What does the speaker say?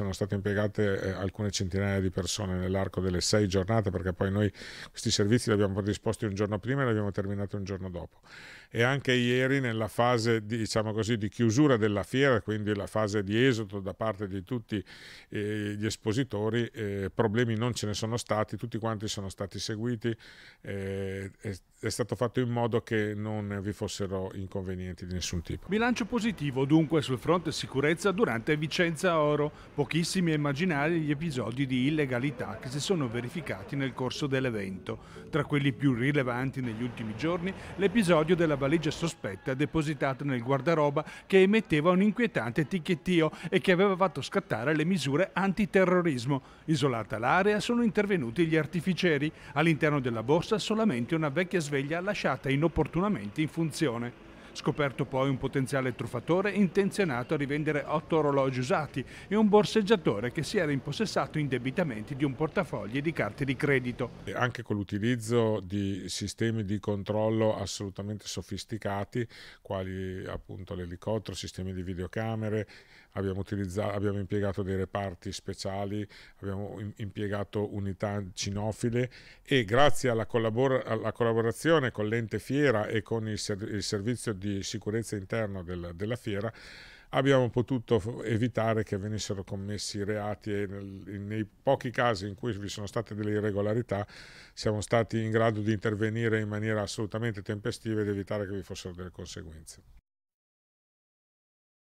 sono state impiegate eh, alcune centinaia di persone nell'arco delle sei giornate, perché poi noi questi servizi li abbiamo predisposti un giorno prima e li abbiamo terminati un giorno dopo. E anche ieri nella fase diciamo così, di chiusura della fiera, quindi la fase di esodo da parte di tutti eh, gli espositori, eh, problemi non ce ne sono stati, tutti quanti sono stati seguiti. Eh, è stato fatto in modo che non vi fossero inconvenienti di nessun tipo. Bilancio positivo dunque sul fronte sicurezza durante Vicenza Oro, pochissimi e immaginari gli episodi di illegalità che si sono verificati nel corso dell'evento. Tra quelli più rilevanti negli ultimi giorni, l'episodio della valigia sospetta depositata nel guardaroba che emetteva un inquietante ticchettio e che aveva fatto scattare le misure antiterrorismo. Isolata l'area sono intervenuti gli artificieri, all'interno della borsa solamente una vecchia sveglia lasciata inopportunamente in funzione scoperto poi un potenziale truffatore intenzionato a rivendere otto orologi usati e un borseggiatore che si era impossessato indebitamente di un portafogli di carte di credito. E anche con l'utilizzo di sistemi di controllo assolutamente sofisticati, quali appunto l'elicottero, sistemi di videocamere, abbiamo, abbiamo impiegato dei reparti speciali, abbiamo impiegato unità cinofile e grazie alla, collabor alla collaborazione con l'ente fiera e con il, ser il servizio di di sicurezza interna del, della fiera, abbiamo potuto evitare che venissero commessi reati e nel, nei pochi casi in cui vi sono state delle irregolarità siamo stati in grado di intervenire in maniera assolutamente tempestiva ed evitare che vi fossero delle conseguenze.